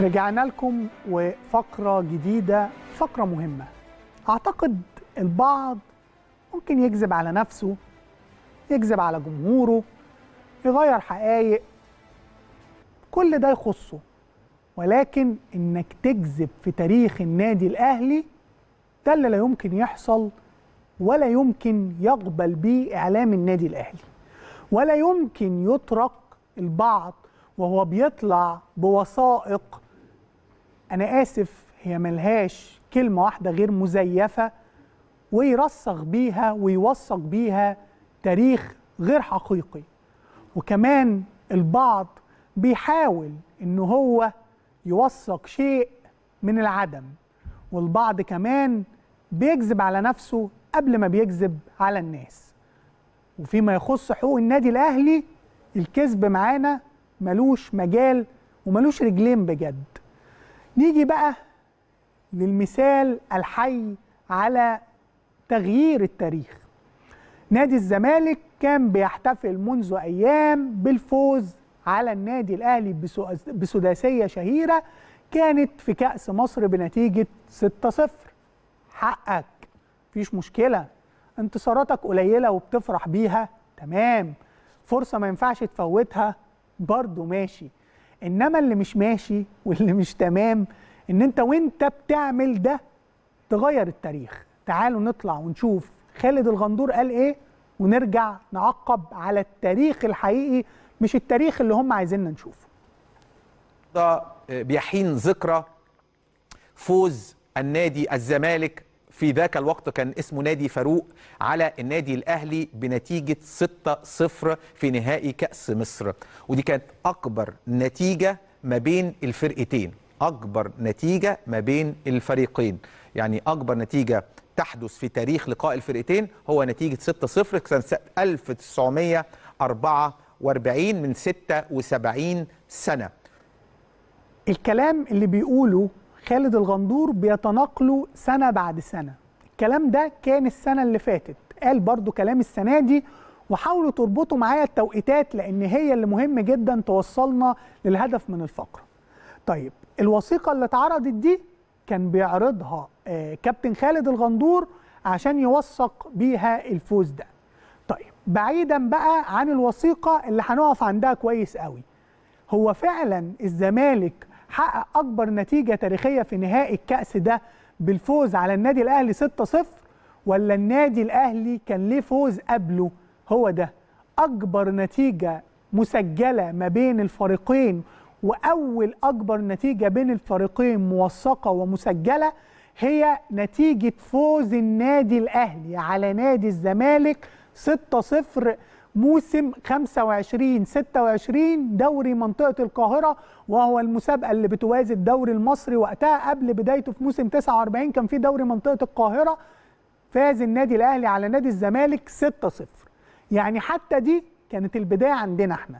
رجعنا لكم وفقرة جديدة فقرة مهمة أعتقد البعض ممكن يكذب على نفسه يكذب على جمهوره يغير حقائق كل ده يخصه ولكن إنك تكذب في تاريخ النادي الأهلي ده اللي لا يمكن يحصل ولا يمكن يقبل به إعلام النادي الأهلي ولا يمكن يترك البعض وهو بيطلع بوثائق انا اسف هي ملهاش كلمه واحده غير مزيفه ويرسخ بيها ويوثق بيها تاريخ غير حقيقي وكمان البعض بيحاول ان هو يوثق شيء من العدم والبعض كمان بيكذب على نفسه قبل ما بيكذب على الناس وفيما يخص حقوق النادي الاهلي الكذب معانا ملوش مجال وملوش رجلين بجد نيجي بقى للمثال الحي على تغيير التاريخ نادي الزمالك كان بيحتفل منذ أيام بالفوز على النادي الأهلي بسداسية شهيرة كانت في كأس مصر بنتيجة 6-0 حقك مفيش مشكلة انتصاراتك قليلة وبتفرح بيها تمام فرصة ما ينفعش تفوتها برضو ماشي انما اللي مش ماشي واللي مش تمام ان انت وانت بتعمل ده تغير التاريخ تعالوا نطلع ونشوف خالد الغندور قال ايه ونرجع نعقب على التاريخ الحقيقي مش التاريخ اللي هم عايزيننا نشوفه ده بيحين ذكرى فوز النادي الزمالك في ذاك الوقت كان اسمه نادي فاروق على النادي الأهلي بنتيجة 6-0 في نهائي كأس مصر ودي كانت أكبر نتيجة ما بين الفرقتين أكبر نتيجة ما بين الفريقين يعني أكبر نتيجة تحدث في تاريخ لقاء الفرقتين هو نتيجة 6-0 سنة 1944 من 76 سنة الكلام اللي بيقوله خالد الغندور بيتناقلوا سنه بعد سنه الكلام ده كان السنه اللي فاتت قال برضو كلام السنه دي وحاولوا تربطوا معايا التوقيتات لان هي اللي مهم جدا توصلنا للهدف من الفقره طيب الوثيقه اللي اتعرضت دي كان بيعرضها آه، كابتن خالد الغندور عشان يوثق بيها الفوز ده طيب بعيدا بقى عن الوثيقه اللي هنقف عندها كويس قوي هو فعلا الزمالك حقق اكبر نتيجه تاريخيه في نهائي الكاس ده بالفوز على النادي الاهلي 6-0 ولا النادي الاهلي كان ليه فوز قبله هو ده اكبر نتيجه مسجله ما بين الفريقين واول اكبر نتيجه بين الفريقين موثقه ومسجله هي نتيجه فوز النادي الاهلي على نادي الزمالك 6-0 موسم 25 26 دوري منطقه القاهره وهو المسابقه اللي بتوازي الدوري المصري وقتها قبل بدايته في موسم 49 كان في دوري منطقه القاهره فاز النادي الاهلي على نادي الزمالك 6-0 يعني حتى دي كانت البدايه عندنا احنا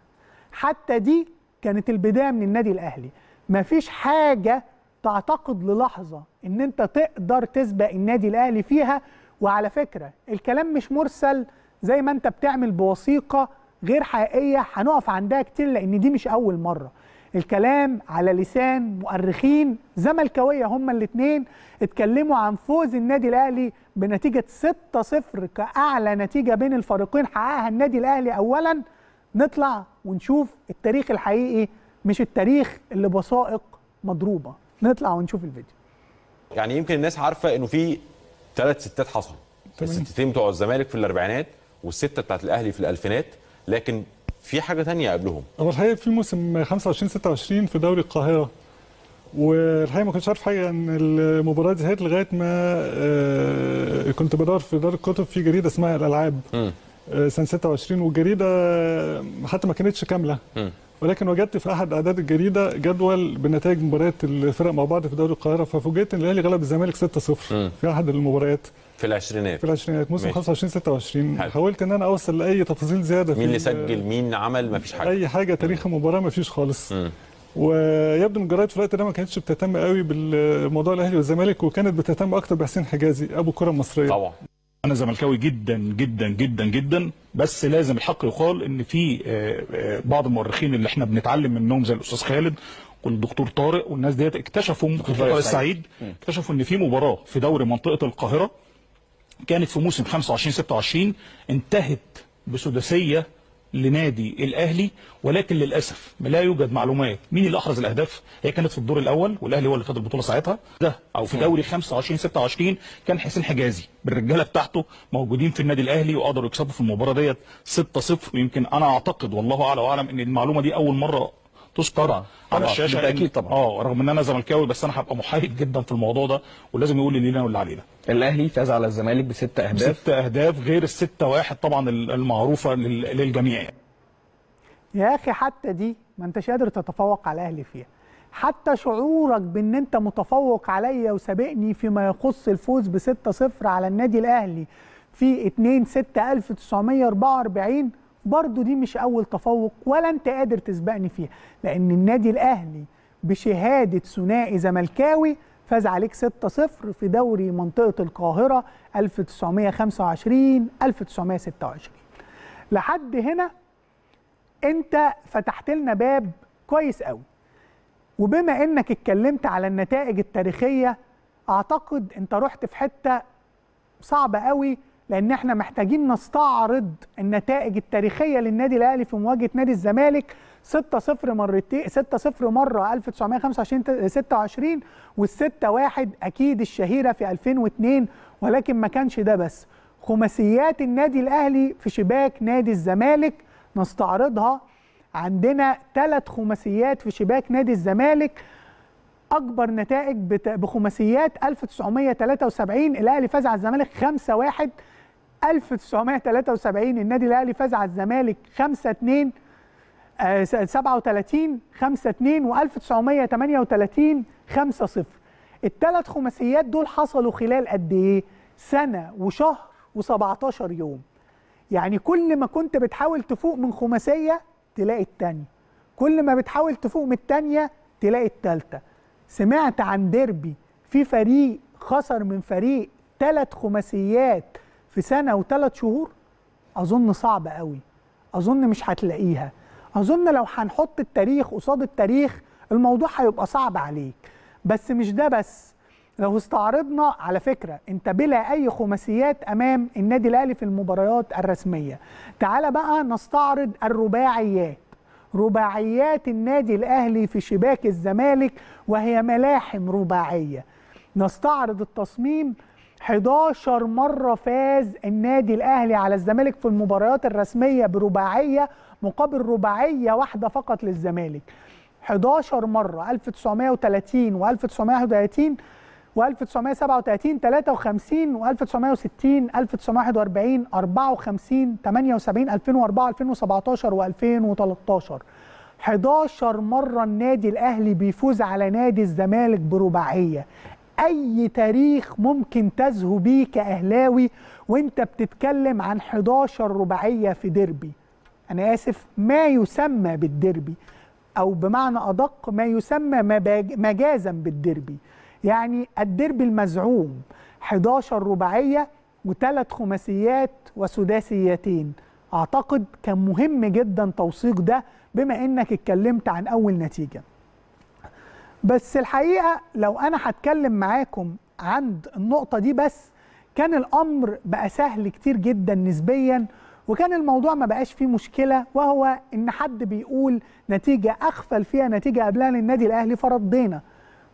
حتى دي كانت البدايه من النادي الاهلي مفيش حاجه تعتقد للحظه ان انت تقدر تسبق النادي الاهلي فيها وعلى فكره الكلام مش مرسل زي ما انت بتعمل بوثيقه غير حقيقيه هنقف عندها كتير لان دي مش اول مره الكلام على لسان مؤرخين زملكاويه هما الاثنين اتكلموا عن فوز النادي الاهلي بنتيجه 6-0 كاعلى نتيجه بين الفريقين حققها النادي الاهلي اولا نطلع ونشوف التاريخ الحقيقي مش التاريخ اللي بوثائق مضروبه نطلع ونشوف الفيديو يعني يمكن الناس عارفه انه في ثلاث ستات حصلوا الستتين بتوع الزمالك في الاربعينات والسته بتاعت الاهلي في الالفينات لكن في حاجه ثانيه قبلهم هو الحقيقه في موسم 25 26 في دوري القاهره والحقيقه ما كنتش عارف حاجه عن المباراه دي لغايه ما آه، كنت بدور في دار الكتب في جريده اسمها الالعاب آه، سنه 26 والجريده آه، حتى ما كانتش كامله ولكن وجدت في احد اعداد الجريده جدول بنتائج مباريات الفرق مع بعض في دوري القاهره ففوجئت ان الاهلي غلب الزمالك 6-0 في احد المباريات في العشرينات في العشرينات موسم 25 26 حاولت ان انا اوصل لاي تفاصيل زياده مين اللي سجل مين عمل مفيش حاجه اي حاجه تاريخ المباراه مفيش خالص م. ويبدو ان الجرايد في الوقت ده ما كانتش بتهتم قوي بالموضوع الاهلي والزمالك وكانت بتهتم اكتر بحسين حجازي ابو الكره المصريه طبعا انا زملكاوي جدا جدا جدا جدا بس لازم الحق يقال ان في آه، آه، بعض المؤرخين اللي احنا بنتعلم منهم زي الاستاذ خالد والدكتور طارق والناس ديت اكتشفوا ممكن السعيد اكتشفوا ان في مباراه في دوري منطقه القاهره كانت في موسم 25 26 انتهت بسداسيه لنادي الاهلي ولكن للاسف لا يوجد معلومات مين اللي احرز الاهداف هي كانت في الدور الاول والاهلي هو اللي خد البطوله ساعتها ده او في دوري 25 26 كان حسين حجازي بالرجاله بتاعته موجودين في النادي الاهلي وقدروا يكسبوا في المباراه ديت 6 0 ويمكن انا اعتقد والله اعلى واعلم ان المعلومه دي اول مره تذكر على الشاشه اكيد طبعا اه رغم ان انا زملكاوي بس انا هبقى محايد جدا في الموضوع ده ولازم يقول لي لينا واللي علينا الاهلي فاز على الزمالك بست اهداف ست اهداف غير الستة واحد طبعا المعروفه للجميع يا اخي حتى دي ما انتش قادر تتفوق على الاهلي فيها حتى شعورك بان انت متفوق عليا وسابقني فيما يخص الفوز ب 6-0 على النادي الاهلي في 2 6 1944 برضه دي مش اول تفوق ولا انت قادر تسبقني فيها لان النادي الاهلي بشهاده ثنائي زملكاوي فاز عليك 6-0 في دوري منطقه القاهره 1925 1926 لحد هنا انت فتحت لنا باب كويس قوي وبما انك اتكلمت على النتائج التاريخيه اعتقد انت رحت في حته صعبه قوي لان احنا محتاجين نستعرض النتائج التاريخيه للنادي الاهلي في مواجهه نادي الزمالك 6 0 مرتين 6 0 مره 1925 26 وال6 1 اكيد الشهيره في 2002 ولكن ما كانش ده بس خماسيات النادي الاهلي في شباك نادي الزمالك نستعرضها عندنا ثلاث خماسيات في شباك نادي الزمالك اكبر نتائج بخماسيات 1973 الاهلي فاز على الزمالك 5 1 1973 النادي الاهلي فاز على الزمالك 5 2 37 5 2 و 1938 5 0 الثلاث خماسيات دول حصلوا خلال قد ايه سنه وشهر و17 يوم يعني كل ما كنت بتحاول تفوق من خماسيه تلاقي الثانيه كل ما بتحاول تفوق من الثانيه تلاقي الثالثه سمعت عن ديربي في فريق خسر من فريق ثلاث خماسيات في سنه وثلاث شهور اظن صعب قوي اظن مش هتلاقيها اظن لو هنحط التاريخ قصاد التاريخ الموضوع هيبقى صعب عليك بس مش ده بس لو استعرضنا على فكره انت بلا اي خماسيات امام النادي الاهلي في المباريات الرسميه تعال بقى نستعرض الرباعيات رباعيات النادي الاهلي في شباك الزمالك وهي ملاحم رباعيه نستعرض التصميم 11 مره فاز النادي الاهلي على الزمالك في المباريات الرسميه برباعيه مقابل رباعيه واحده فقط للزمالك 11 مره 1930 و1931 و1937 53 و1960 1941 54 78 2004 2017 و2013 11 مرة النادي الأهلي بيفوز على نادي الزمالك برباعية أي تاريخ ممكن تزهو بيه كأهلاوي وانت بتتكلم عن 11 رباعية في ديربي أنا آسف ما يسمى بالديربي أو بمعنى أدق ما يسمى مجازا بالديربي يعني الديربي المزعوم 11 رباعية وثلاث خماسيات وسداسيتين أعتقد كان مهم جدا توثيق ده بما إنك اتكلمت عن أول نتيجة بس الحقيقة لو أنا هتكلم معاكم عند النقطة دي بس كان الأمر بقى سهل كتير جدا نسبياً وكان الموضوع ما بقاش فيه مشكله وهو ان حد بيقول نتيجه اخفل فيها نتيجه قبلها للنادي الاهلي فردينا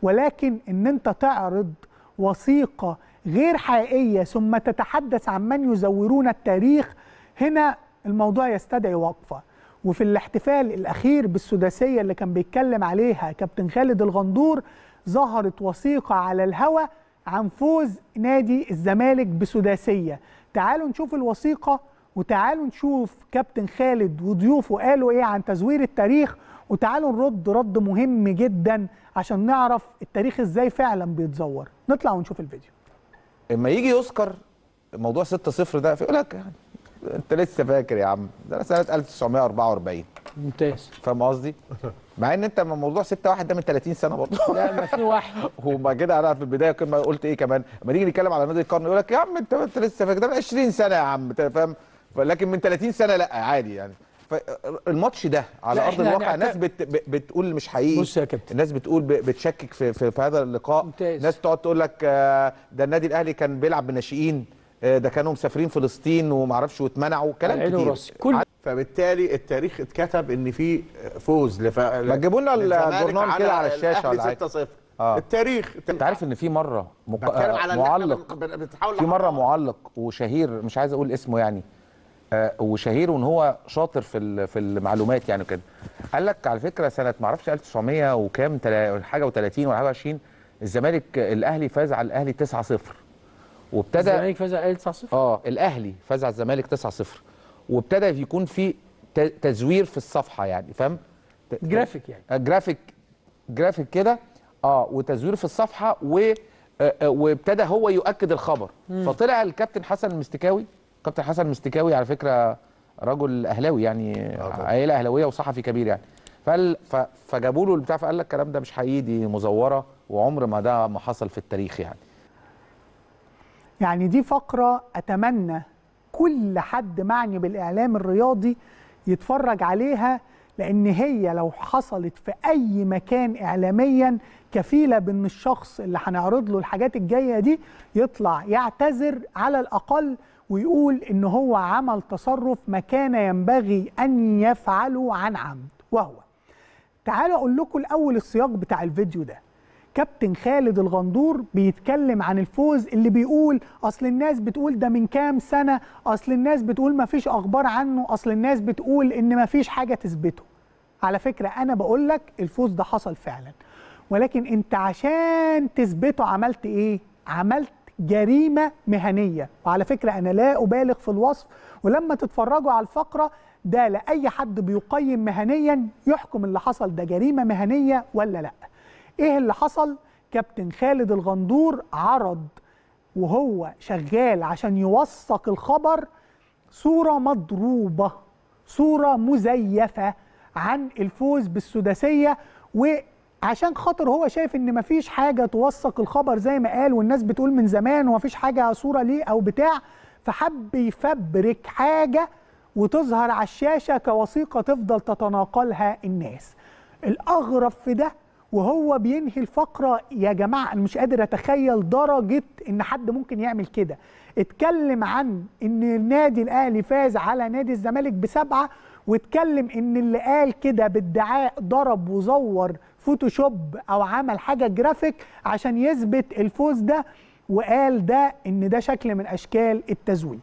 ولكن ان انت تعرض وثيقه غير حقيقيه ثم تتحدث عن من يزورون التاريخ هنا الموضوع يستدعي وقفه وفي الاحتفال الاخير بالسداسيه اللي كان بيتكلم عليها كابتن خالد الغندور ظهرت وثيقه على الهوى عن فوز نادي الزمالك بسداسيه تعالوا نشوف الوثيقه وتعالوا نشوف كابتن خالد وضيوفه قالوا ايه عن تزوير التاريخ وتعالوا نرد رد مهم جدا عشان نعرف التاريخ ازاي فعلا بيتزور نطلع ونشوف الفيديو اما يجي يذكر موضوع 6 0 ده فيقول لك يعني انت لسه فاكر يا عم ده سنه 1944 ممتاز فاهم قصدي؟ مع ان انت من موضوع 6 1 ده من 30 سنه برضه لا ما في واحد وما كده انا في البدايه كنت قلت ايه كمان؟ لما نيجي نتكلم على نادي القرن يقول لك يا عم انت انت لسه فاكر ده من 20 سنه يا عم فاهم؟ لكن من 30 سنه لا عادي يعني الماتش ده على ارض الواقع يعني الناس بت بتقول مش حقيقي بص يا كابتن الناس بتقول بتشكك في, في, في هذا اللقاء ممتاز. ناس تقعد تقول لك آه، ده النادي الاهلي كان بيلعب بناشئين آه، ده كانوا مسافرين فلسطين ومعرفش واتمنعوا كلام كتير كل فبالتالي التاريخ اتكتب ان في فوز لف... ما تجيبوا لنا الجورنال كده على الشاشه ولا آه. التاريخ انت عارف ان في مره مق... آه، معلق في مره معلق وشهير مش عايز اقول اسمه يعني آه، وشهير ان هو شاطر في في المعلومات يعني كده قال لك على فكره سنه ما اعرفش 1900 وكام حاجه و30 ولا حاجه 20 الزمالك الاهلي فاز على الاهلي 9-0 وابتدى الزمالك فاز على الاهلي 9-0 اه الاهلي فاز على الزمالك 9-0 وابتدى يكون في تزوير في الصفحه يعني فاهم جرافيك يعني آه، جرافيك جرافيك كده اه وتزوير في الصفحه و آه، وابتدى هو يؤكد الخبر مم. فطلع الكابتن حسن المستكاوي كابتن حسن مستكاوي على فكره رجل اهلاوي يعني آه، عائله اهلاويه وصحفي كبير يعني فقال فجابوا له البتاع فقال لك الكلام ده مش حقيقي دي مزوره وعمر ما ده ما حصل في التاريخ يعني يعني دي فقره اتمنى كل حد معني بالاعلام الرياضي يتفرج عليها لان هي لو حصلت في اي مكان اعلاميا كفيله بان الشخص اللي هنعرض له الحاجات الجايه دي يطلع يعتذر على الاقل ويقول ان هو عمل تصرف ما كان ينبغي ان يفعله عن عمد وهو تعالوا اقول لكم الاول السياق بتاع الفيديو ده كابتن خالد الغندور بيتكلم عن الفوز اللي بيقول اصل الناس بتقول ده من كام سنه اصل الناس بتقول ما فيش اخبار عنه اصل الناس بتقول ان ما فيش حاجه تثبته على فكره انا بقول لك الفوز ده حصل فعلا ولكن انت عشان تثبته عملت ايه عملت جريمه مهنيه وعلى فكره انا لا ابالغ في الوصف ولما تتفرجوا على الفقره ده لاي حد بيقيم مهنيا يحكم اللي حصل ده جريمه مهنيه ولا لا ايه اللي حصل كابتن خالد الغندور عرض وهو شغال عشان يوثق الخبر صوره مضروبه صوره مزيفه عن الفوز بالسداسيه و عشان خاطر هو شايف ان مفيش حاجه توثق الخبر زي ما قال والناس بتقول من زمان ومفيش حاجه صوره ليه او بتاع فحب يفبرك حاجه وتظهر على الشاشه كوثيقه تفضل تتناقلها الناس. الاغرب في ده وهو بينهي الفقره يا جماعه انا مش قادر اتخيل درجه ان حد ممكن يعمل كده. اتكلم عن ان النادي الاهلي فاز على نادي الزمالك بسبعه واتكلم ان اللي قال كده بادعاء ضرب وزور فوتوشوب او عمل حاجه جرافيك عشان يثبت الفوز ده وقال ده ان ده شكل من اشكال التزويج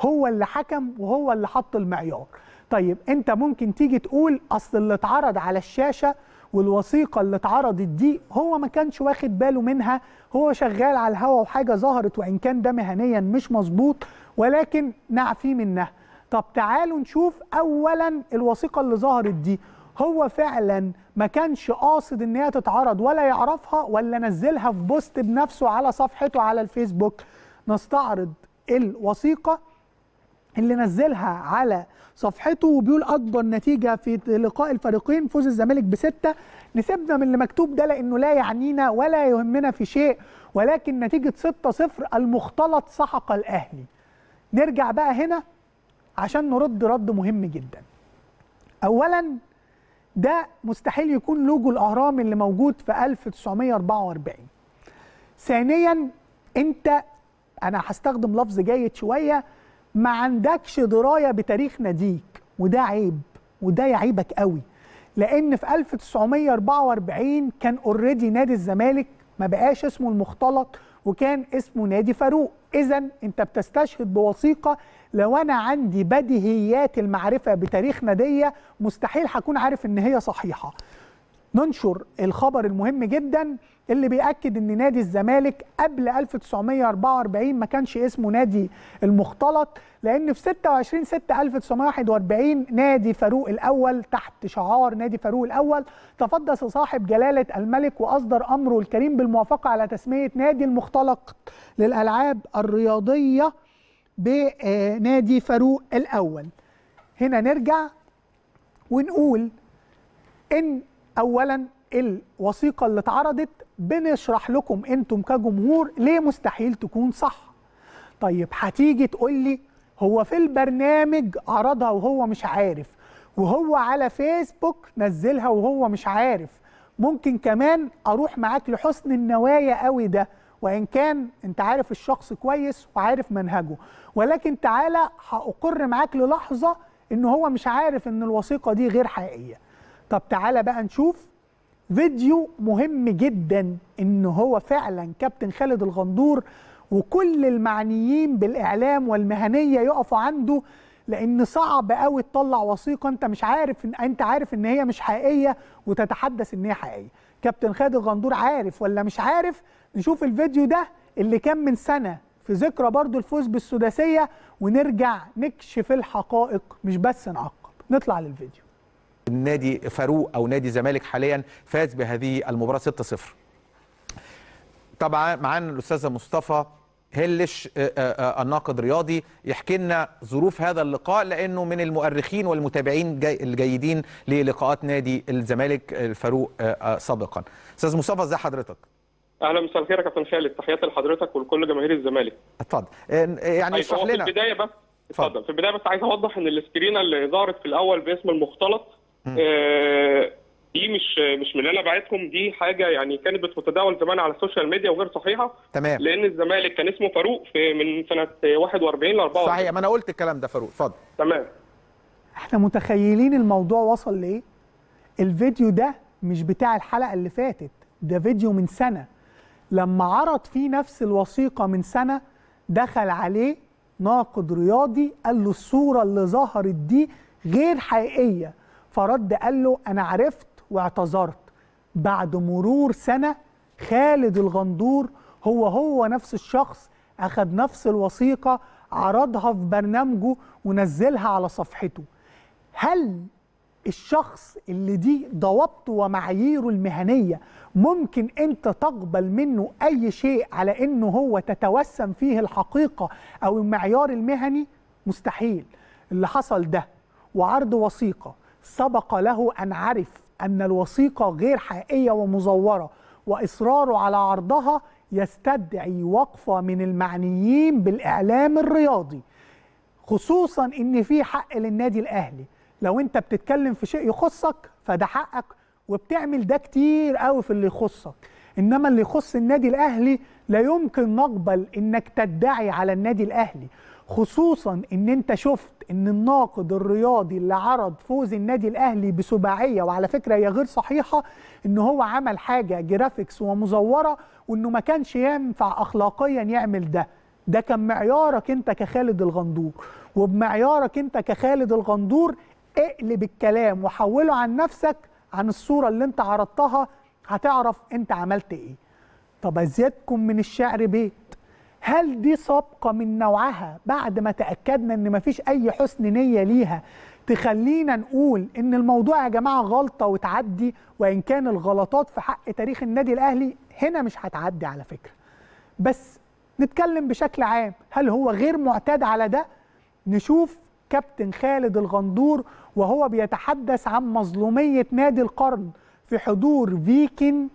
هو اللي حكم وهو اللي حط المعيار طيب انت ممكن تيجي تقول اصل اللي اتعرض على الشاشه والوثيقه اللي اتعرضت دي هو ما كانش واخد باله منها هو شغال على الهوا وحاجه ظهرت وان كان ده مهنيا مش مظبوط ولكن نعفيه منها طب تعالوا نشوف اولا الوثيقه اللي ظهرت دي هو فعلا ما كانش قاصد ان هي تتعرض ولا يعرفها ولا نزلها في بوست بنفسه على صفحته على الفيسبوك نستعرض الوثيقه اللي نزلها على صفحته وبيقول اكبر نتيجه في لقاء الفريقين فوز الزمالك بسته نسيبنا من اللي مكتوب ده لانه لا يعنينا ولا يهمنا في شيء ولكن نتيجه 6-0 المختلط سحق الاهلي نرجع بقى هنا عشان نرد رد مهم جدا اولا ده مستحيل يكون لوجو الاهرام اللي موجود في 1944 ثانيا انت انا هستخدم لفظ جيد شويه ما عندكش درايه بتاريخ ناديك وده عيب وده يعيبك قوي لان في 1944 كان اوريدي نادي الزمالك ما بقاش اسمه المختلط وكان اسمه نادي فاروق اذا انت بتستشهد بوثيقه لو انا عندي بديهيات المعرفه بتاريخ ناديه مستحيل هكون عارف ان هي صحيحه ننشر الخبر المهم جدا اللي بيأكد ان نادي الزمالك قبل 1944 ما كانش اسمه نادي المختلط لان في 26 6 1941 نادي فاروق الاول تحت شعار نادي فاروق الاول تفضل صاحب جلاله الملك واصدر امره الكريم بالموافقه على تسميه نادي المختلط للالعاب الرياضيه بنادي آه، فاروق الاول هنا نرجع ونقول ان اولا الوثيقه اللي اتعرضت بنشرح لكم انتم كجمهور ليه مستحيل تكون صح طيب هتيجي تقول لي هو في البرنامج عرضها وهو مش عارف وهو على فيسبوك نزلها وهو مش عارف ممكن كمان اروح معاك لحسن النوايا قوي ده وان كان انت عارف الشخص كويس وعارف منهجه ولكن تعالى هاقر معاك للحظه ان هو مش عارف ان الوثيقه دي غير حقيقيه طب تعالى بقى نشوف فيديو مهم جدا ان هو فعلا كابتن خالد الغندور وكل المعنيين بالاعلام والمهنيه يقفوا عنده لان صعب قوي تطلع وثيقه انت مش عارف إن انت عارف ان هي مش حقيقيه وتتحدث ان هي حقيقيه كابتن خالد الغندور عارف ولا مش عارف نشوف الفيديو ده اللي كان من سنه في ذكرى برضو الفوز بالسداسيه ونرجع نكشف الحقائق مش بس نعقب نطلع للفيديو نادي فاروق او نادي الزمالك حاليا فاز بهذه المباراه 6-0 طبعا معانا الاستاذ مصطفى هلش آه، آه، آه، الناقد الرياضي يحكي لنا ظروف هذا اللقاء لانه من المؤرخين والمتابعين الجيدين للقاءات نادي الزمالك الفاروق سابقا. استاذ مصطفى ازي حضرتك؟ اهلا مساء الخير يا كابتن خالد تحياتي لحضرتك ولكل جماهير الزمالك. اتفضل يعني اشرح لنا في البدايه بس اتفضل في البدايه بس عايز اوضح ان السكرينه اللي ظهرت في الاول باسم المختلط آه، دي مش مش من انا بعتكم دي حاجه يعني كانت بتتداول زمان على السوشيال ميديا وغير صحيحه تمام لان الزمالك كان اسمه فاروق في من سنه 41 ل 44 صحيح ما انا قلت الكلام ده فاروق اتفضل تمام احنا متخيلين الموضوع وصل لايه الفيديو ده مش بتاع الحلقه اللي فاتت ده فيديو من سنه لما عرض فيه نفس الوثيقه من سنه دخل عليه ناقد رياضي قال له الصوره اللي ظهرت دي غير حقيقيه فرد قال له أنا عرفت واعتذرت بعد مرور سنة خالد الغندور هو هو نفس الشخص أخذ نفس الوثيقة عرضها في برنامجه ونزلها على صفحته هل الشخص اللي دي ضوابطه ومعاييره المهنيه ممكن انت تقبل منه اي شيء على انه هو تتوسم فيه الحقيقه او المعيار المهني مستحيل اللي حصل ده وعرض وثيقه سبق له أن عرف أن الوثيقة غير حقيقية ومزورة وإصراره على عرضها يستدعي وقفة من المعنيين بالإعلام الرياضي خصوصا ان في حق للنادي الاهلي لو انت بتتكلم في شيء يخصك فده حقك وبتعمل ده كتير قوي في اللي يخصك انما اللي يخص النادي الاهلي لا يمكن نقبل انك تدعي على النادي الاهلي خصوصا ان انت شفت ان الناقد الرياضي اللي عرض فوز النادي الاهلي بسباعيه وعلى فكره هي غير صحيحه ان هو عمل حاجه جرافيكس ومزوره وانه ما كانش ينفع اخلاقيا يعمل ده ده كان معيارك انت كخالد الغندور وبمعيارك انت كخالد الغندور اقلب الكلام وحوله عن نفسك عن الصوره اللي انت عرضتها هتعرف انت عملت ايه طب ازيادكم من الشعر بيه هل دي سابقة من نوعها بعد ما تأكدنا إن مفيش أي حسن نية ليها تخلينا نقول إن الموضوع يا جماعة غلطة وتعدي وإن كان الغلطات في حق تاريخ النادي الأهلي هنا مش هتعدي على فكرة بس نتكلم بشكل عام هل هو غير معتاد على ده؟ نشوف كابتن خالد الغندور وهو بيتحدث عن مظلومية نادي القرن في حضور فيكن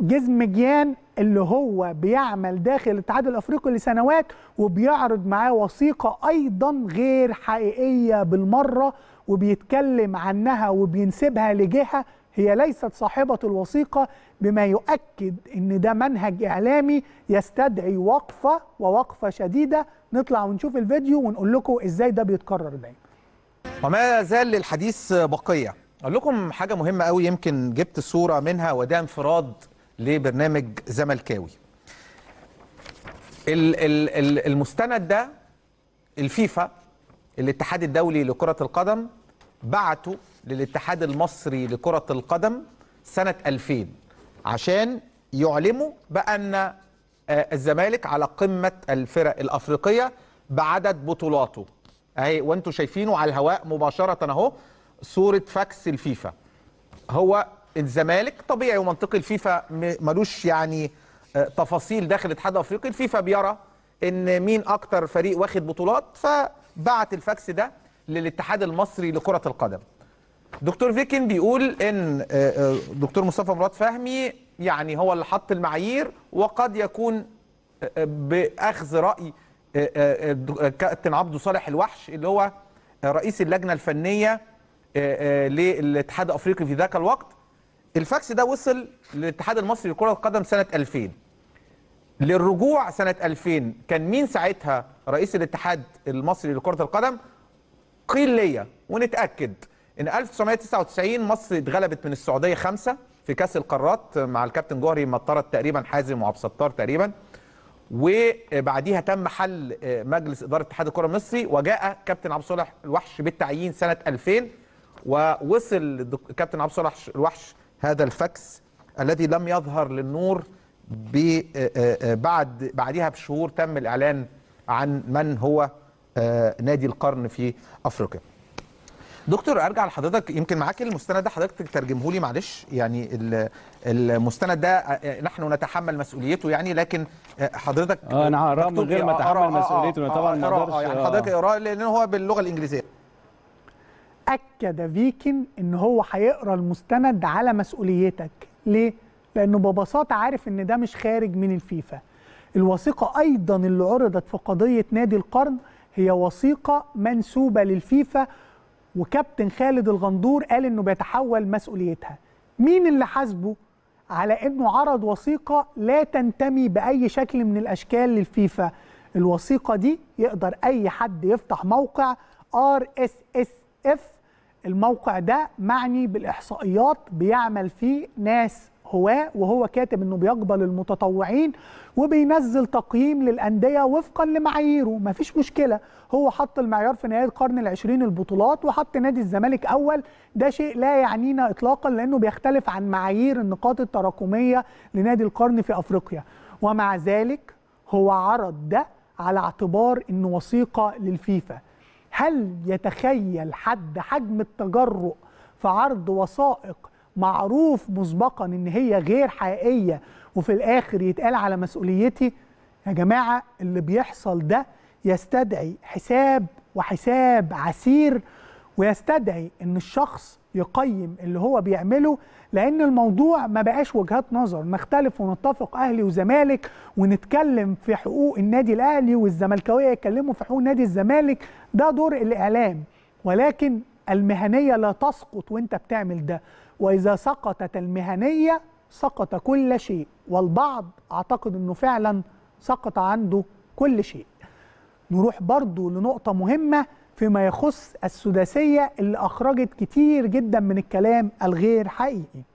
جزم جيان اللي هو بيعمل داخل الاتحاد الافريقي لسنوات وبيعرض معاه وثيقه ايضا غير حقيقيه بالمره وبيتكلم عنها وبينسبها لجهه هي ليست صاحبه الوثيقه بما يؤكد ان ده منهج اعلامي يستدعي وقفه ووقفه شديده نطلع ونشوف الفيديو ونقول لكم ازاي ده بيتكرر دايما وما زال الحديث بقيه اقول لكم حاجه مهمه قوي يمكن جبت صوره منها وده انفراد لبرنامج زملكاوي المستند ده الفيفا الاتحاد الدولي لكرة القدم بعته للاتحاد المصري لكرة القدم سنة 2000 عشان يعلموا بأن آه، الزمالك على قمة الفرق الأفريقية بعدد بطولاته اهي وانتم شايفينه على الهواء مباشرة اهو صورة فاكس الفيفا هو الزمالك طبيعي ومنطقي الفيفا ملوش يعني آه، تفاصيل داخل اتحاد افريقيا الفيفا بيرى ان مين اكتر فريق واخد بطولات فبعت الفاكس ده للاتحاد المصري لكره القدم دكتور فيكن بيقول ان آه، آه، دكتور مصطفى مراد فهمي يعني هو اللي حط المعايير وقد يكون باخذ راي كابتن عبده صالح الوحش اللي هو رئيس اللجنه الفنيه للاتحاد الافريقي في ذاك الوقت الفاكس ده وصل للاتحاد المصري لكرة القدم سنة 2000 للرجوع سنة 2000 كان مين ساعتها رئيس الاتحاد المصري لكرة القدم قيل ليا ونتأكد ان 1999 مصر اتغلبت من السعودية خمسة في كأس القارات مع الكابتن جوهري مطرت تقريبا حازم وعبد الستار تقريبا وبعديها تم حل مجلس إدارة اتحاد الكرة المصري وجاء كابتن عبد الصالح الوحش بالتعيين سنة 2000 ووصل كابتن عبد الصالح الوحش هذا الفاكس الذي لم يظهر للنور آه، آه، آه، بعد بعدها بشهور تم الإعلان عن من هو نادي القرن في أفريقيا دكتور ارجع لحضرتك يمكن معاك المستند ده حضرتك ترجمه لي معلش يعني المستند ده نحن نتحمل مسؤوليته يعني لكن حضرتك اه انا هقراه من غير ما اتحمل مسؤوليته طبعا ما اقدرش يعني حضرتك اقراه لان هو باللغه الانجليزيه اكد فيكن ان هو هيقرا المستند على مسؤوليتك ليه لانه ببساطه عارف ان ده مش خارج من الفيفا الوثيقه ايضا اللي عرضت في قضيه نادي القرن هي وثيقه منسوبه للفيفا وكابتن خالد الغندور قال انه بيتحول مسؤوليتها مين اللي حاسبه على انه عرض وثيقه لا تنتمي باي شكل من الاشكال للفيفا الوثيقه دي يقدر اي حد يفتح موقع ار اس اس اف الموقع ده معني بالاحصائيات بيعمل فيه ناس هواه وهو كاتب انه بيقبل المتطوعين وبينزل تقييم للانديه وفقا لمعاييره مفيش مشكله هو حط المعيار في نهايه القرن العشرين البطولات وحط نادي الزمالك اول ده شيء لا يعنينا اطلاقا لانه بيختلف عن معايير النقاط التراكميه لنادي القرن في افريقيا ومع ذلك هو عرض ده على اعتبار انه وثيقه للفيفا هل يتخيل حد حجم التجرؤ في عرض وثائق معروف مسبقا ان هي غير حقيقيه وفي الاخر يتقال على مسؤوليتي يا جماعه اللي بيحصل ده يستدعي حساب وحساب عسير ويستدعي ان الشخص يقيم اللي هو بيعمله لان الموضوع ما بقاش وجهات نظر نختلف ونتفق اهلي وزمالك ونتكلم في حقوق النادي الاهلي والزملكاويه يتكلموا في حقوق نادي الزمالك ده دور الاعلام ولكن المهنيه لا تسقط وانت بتعمل ده واذا سقطت المهنيه سقط كل شيء والبعض اعتقد انه فعلا سقط عنده كل شيء نروح برضو لنقطه مهمه فيما يخص السداسية اللي أخرجت كتير جدا من الكلام الغير حقيقي